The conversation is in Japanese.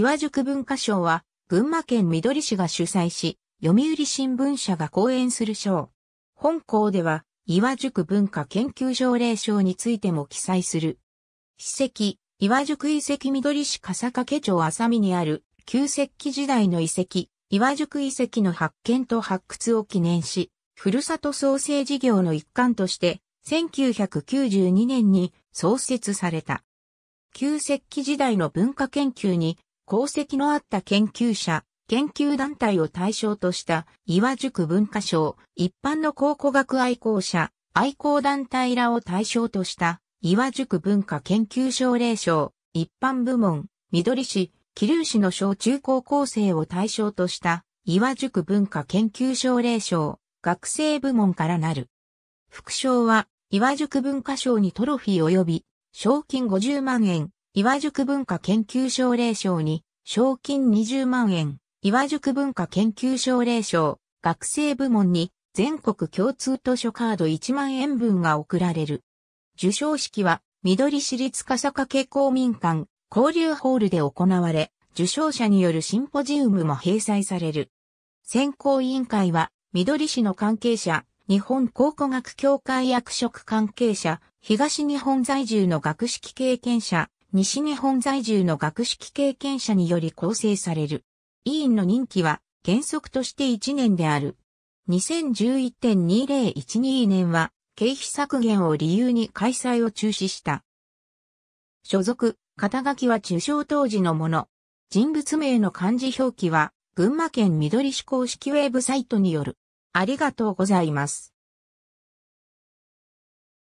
岩宿文化賞は、群馬県緑市が主催し、読売新聞社が講演する賞。本校では、岩宿文化研究条例賞についても記載する。史跡、岩宿遺跡緑市笠掛町浅見にある、旧石器時代の遺跡、岩宿遺跡の発見と発掘を記念し、ふるさと創生事業の一環として、1992年に創設された。旧石器時代の文化研究に功績のあった研究者、研究団体を対象とした岩塾文化賞、一般の考古学愛好者、愛好団体らを対象とした岩塾文化研究奨励賞、一般部門、緑市、桐生市の小中高校生を対象とした岩塾文化研究奨励賞、学生部門からなる。副賞は岩塾文化賞にトロフィー及び賞金50万円、岩宿文化研究奨励賞に、賞金20万円、岩宿文化研究奨励賞、学生部門に、全国共通図書カード1万円分が贈られる。受賞式は、緑市立笠掛公民館、交流ホールで行われ、受賞者によるシンポジウムも閉催される。選考委員会は、緑市の関係者、日本考古学協会役職関係者、東日本在住の学識経験者、西日本在住の学識経験者により構成される。委員の任期は原則として1年である。2011.2012年は経費削減を理由に開催を中止した。所属、肩書きは中小当時のもの。人物名の漢字表記は群馬県緑市公式ウェブサイトによる。ありがとうございます。